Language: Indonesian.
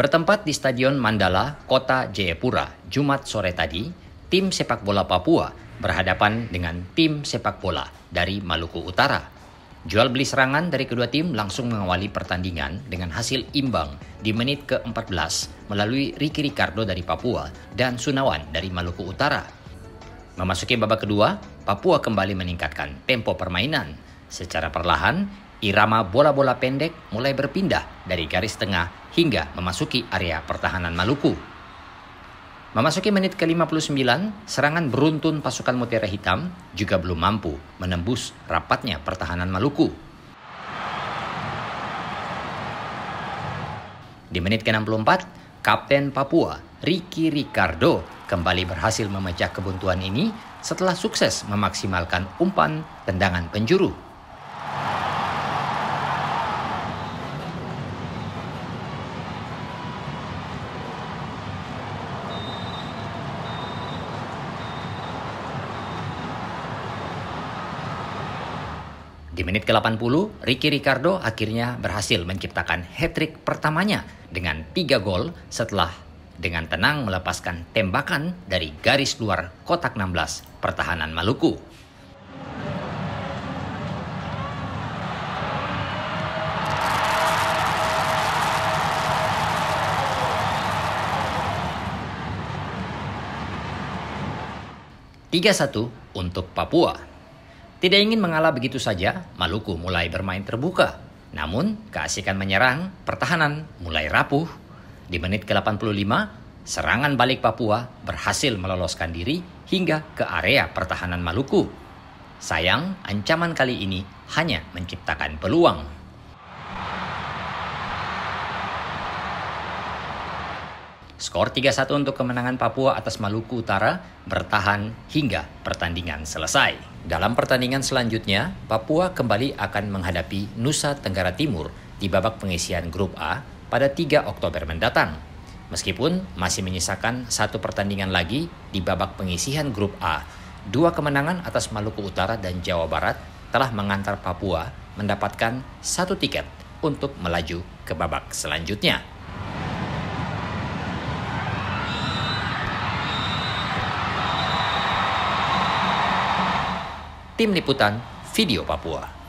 Bertempat di Stadion Mandala, Kota Jayapura, Jumat sore tadi, tim sepak bola Papua berhadapan dengan tim sepak bola dari Maluku Utara. Jual beli serangan dari kedua tim langsung mengawali pertandingan dengan hasil imbang di menit ke-14 melalui Ricky Ricardo dari Papua dan Sunawan dari Maluku Utara. Memasuki babak kedua, Papua kembali meningkatkan tempo permainan. Secara perlahan, Irama bola-bola pendek mulai berpindah dari garis tengah hingga memasuki area pertahanan Maluku. Memasuki menit ke-59, serangan beruntun pasukan Mutiara Hitam juga belum mampu menembus rapatnya pertahanan Maluku. Di menit ke-64, Kapten Papua Ricky Ricardo kembali berhasil memecah kebuntuan ini setelah sukses memaksimalkan umpan tendangan penjuru Di menit ke-80, Ricky Ricardo akhirnya berhasil menciptakan hat-trick pertamanya dengan 3 gol setelah dengan tenang melepaskan tembakan dari garis luar kotak 16 pertahanan Maluku. Tiga satu untuk Papua. Tidak ingin mengalah begitu saja, Maluku mulai bermain terbuka. Namun, keasikan menyerang, pertahanan mulai rapuh. Di menit ke-85, serangan balik Papua berhasil meloloskan diri hingga ke area pertahanan Maluku. Sayang, ancaman kali ini hanya menciptakan peluang. Skor 3-1 untuk kemenangan Papua atas Maluku Utara bertahan hingga pertandingan selesai. Dalam pertandingan selanjutnya, Papua kembali akan menghadapi Nusa Tenggara Timur di babak pengisian grup A pada 3 Oktober mendatang. Meskipun masih menyisakan satu pertandingan lagi di babak pengisian grup A, dua kemenangan atas Maluku Utara dan Jawa Barat telah mengantar Papua mendapatkan satu tiket untuk melaju ke babak selanjutnya. Tim Liputan Video Papua